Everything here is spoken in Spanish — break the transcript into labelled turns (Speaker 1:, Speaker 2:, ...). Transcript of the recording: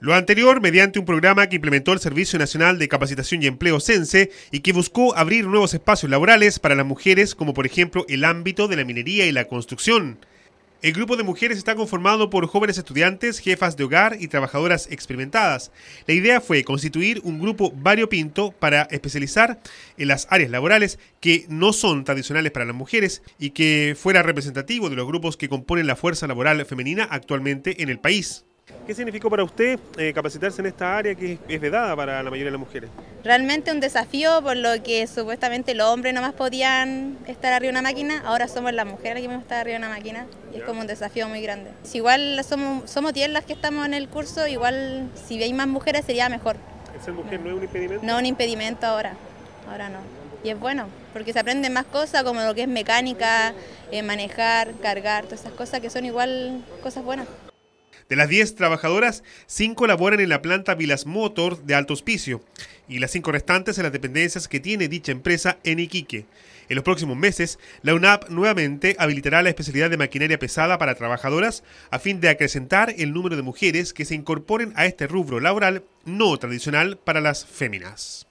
Speaker 1: Lo anterior mediante un programa que implementó el Servicio Nacional de Capacitación y Empleo Sense y que buscó abrir nuevos espacios laborales para las mujeres, como por ejemplo el ámbito de la minería y la construcción. El grupo de mujeres está conformado por jóvenes estudiantes, jefas de hogar y trabajadoras experimentadas. La idea fue constituir un grupo variopinto para especializar en las áreas laborales que no son tradicionales para las mujeres y que fuera representativo de los grupos que componen la fuerza laboral femenina actualmente en el país. ¿Qué significó para usted eh, capacitarse en esta área que es vedada para la mayoría de las mujeres?
Speaker 2: Realmente un desafío por lo que supuestamente los hombres no más podían estar arriba de una máquina, ahora somos las mujeres las que podemos estar arriba de una máquina y es como un desafío muy grande. Si igual somos, somos 10 las que estamos en el curso, igual si hay más mujeres sería mejor. ¿El ser mujer no, es un impedimento? No un impedimento ahora, ahora no. Y es bueno, porque se aprende más cosas como lo que es mecánica, eh, manejar, cargar, todas esas cosas que son igual cosas buenas.
Speaker 1: De las 10 trabajadoras, 5 laboran en la planta Vilas Motor de Alto Hospicio y las 5 restantes en las dependencias que tiene dicha empresa en Iquique. En los próximos meses, la UNAP nuevamente habilitará la especialidad de maquinaria pesada para trabajadoras a fin de acrecentar el número de mujeres que se incorporen a este rubro laboral no tradicional para las féminas.